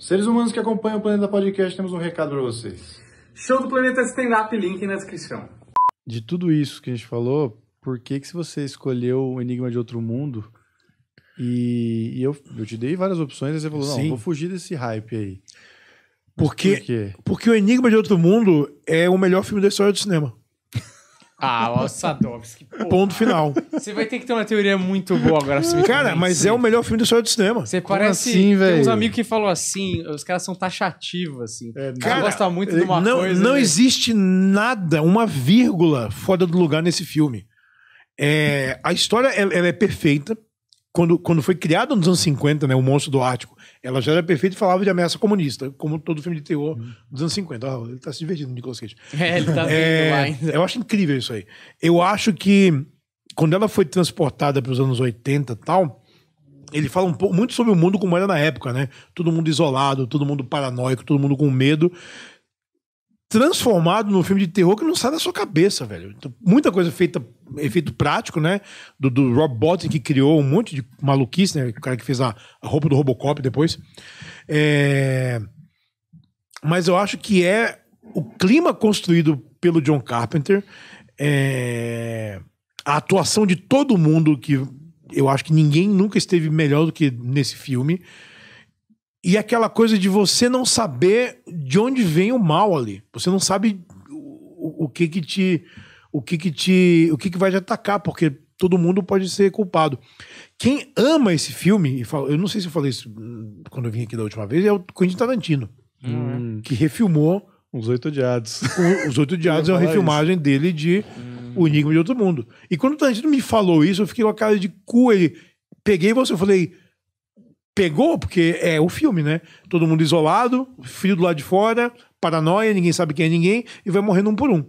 Seres humanos que acompanham o Planeta Podcast, temos um recado para vocês. Show do Planeta Stand Up, link na descrição. De tudo isso que a gente falou, por que, que você escolheu o Enigma de Outro Mundo e, e eu, eu te dei várias opções e você falou, Sim. não, vou fugir desse hype aí. Porque, por quê? porque o Enigma de Outro Mundo é o melhor filme da história do cinema. Ah, o Sadovski. Ponto final. Você vai ter que ter uma teoria muito boa agora. Você cara, mas é o melhor filme do história do cinema. Você parece. Assim, tem uns amigos que falam assim, os caras são taxativos, assim. É, cara, gosta muito de uma não, coisa. Não né? existe nada, uma vírgula fora do lugar nesse filme. É, a história ela, ela é perfeita quando, quando foi criado nos anos 50, né, o Monstro do Ártico, ela já era perfeita e falava de ameaça comunista, como todo filme de terror dos anos 50. ele tá se divertindo, Nicolas Cage. É, ele tá é, lá Eu acho incrível isso aí. Eu acho que quando ela foi transportada para os anos 80 e tal, ele fala um pouco, muito sobre o mundo como era na época, né? Todo mundo isolado, todo mundo paranoico, todo mundo com medo transformado num filme de terror que não sai da sua cabeça, velho. Então, muita coisa feita, efeito prático, né? Do, do Rob Bottin, que criou um monte de maluquice, né? O cara que fez a, a roupa do Robocop depois. É... Mas eu acho que é o clima construído pelo John Carpenter, é... a atuação de todo mundo que eu acho que ninguém nunca esteve melhor do que nesse filme. E aquela coisa de você não saber de onde vem o mal ali. Você não sabe o, o que que te o que que te o que que vai te atacar, porque todo mundo pode ser culpado. Quem ama esse filme, eu não sei se eu falei isso hum, quando eu vim aqui da última vez, é o Quentin Tarantino, hum. que refilmou Os Oito Odiados. Os Oito Odiados é uma refilmagem isso. dele de hum. O Enigma de Outro Mundo. E quando o Tarantino me falou isso, eu fiquei com a cara de cu, ele peguei você, eu falei pegou, porque é o filme, né? Todo mundo isolado, frio do lado de fora, paranoia, ninguém sabe quem é ninguém, e vai morrendo um por um.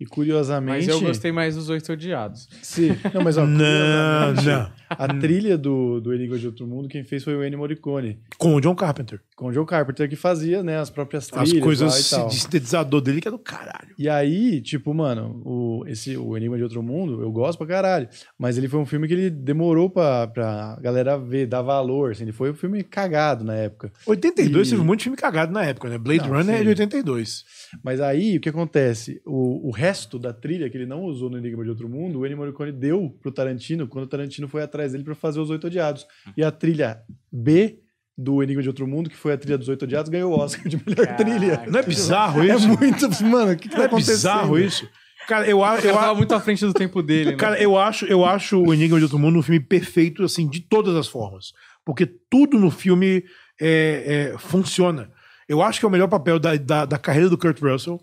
E curiosamente. Mas eu gostei mais dos Oito Odiados. Sim. Não, mas ó, não, não. A trilha do, do Enigma de Outro Mundo, quem fez foi o Ennio Morricone. Com o John Carpenter com o Joe Carpenter que fazia, né, as próprias trilhas As coisas de sintetizador dele que é do caralho. E aí, tipo, mano, o, esse, o Enigma de Outro Mundo, eu gosto pra caralho, mas ele foi um filme que ele demorou pra, pra galera ver, dar valor, assim, ele foi um filme cagado na época. 82 e... teve um monte de filme cagado na época, né? Blade não, Runner sim. é de 82. Mas aí, o que acontece? O, o resto da trilha que ele não usou no Enigma de Outro Mundo, o Ennio Morricone deu pro Tarantino, quando o Tarantino foi atrás dele pra fazer Os Oito Odiados. E a trilha B do Enigma de Outro Mundo, que foi a trilha dos Oito Odiados, ganhou o Oscar de melhor Caraca. trilha. Não é bizarro é isso? É muito. Mano, o que, que tá acontecendo? É bizarro isso. Cara, eu acho. Eu tava muito à frente do tempo dele. Né? Cara, né? eu acho, eu acho o Enigma de Outro Mundo um filme perfeito, assim, de todas as formas. Porque tudo no filme é, é, funciona. Eu acho que é o melhor papel da, da, da carreira do Kurt Russell,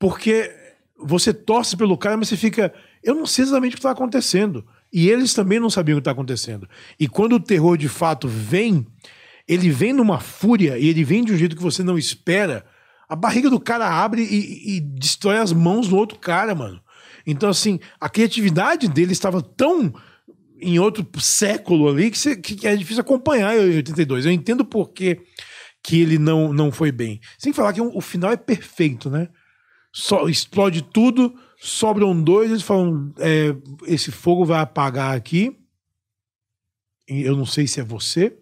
porque você torce pelo cara, mas você fica. Eu não sei exatamente o que está acontecendo. E eles também não sabiam o que está acontecendo. E quando o terror de fato vem, ele vem numa fúria e ele vem de um jeito que você não espera. A barriga do cara abre e, e destrói as mãos do outro cara, mano. Então, assim, a criatividade dele estava tão em outro século ali que, cê, que é difícil acompanhar em 82. Eu entendo por que, que ele não, não foi bem. Sem falar que o final é perfeito, né? explode tudo, sobram dois, eles falam: é, esse fogo vai apagar aqui. Eu não sei se é você.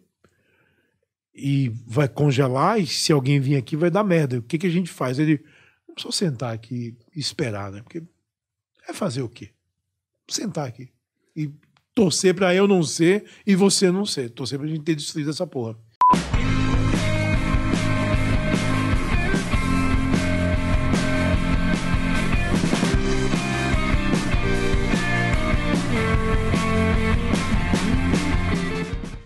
E vai congelar, e se alguém vir aqui vai dar merda. O que, que a gente faz? Ele. Vamos só sentar aqui e esperar, né? Porque é fazer o quê? Sentar aqui. E torcer para eu não ser e você não ser. Torcer pra gente ter destruído essa porra.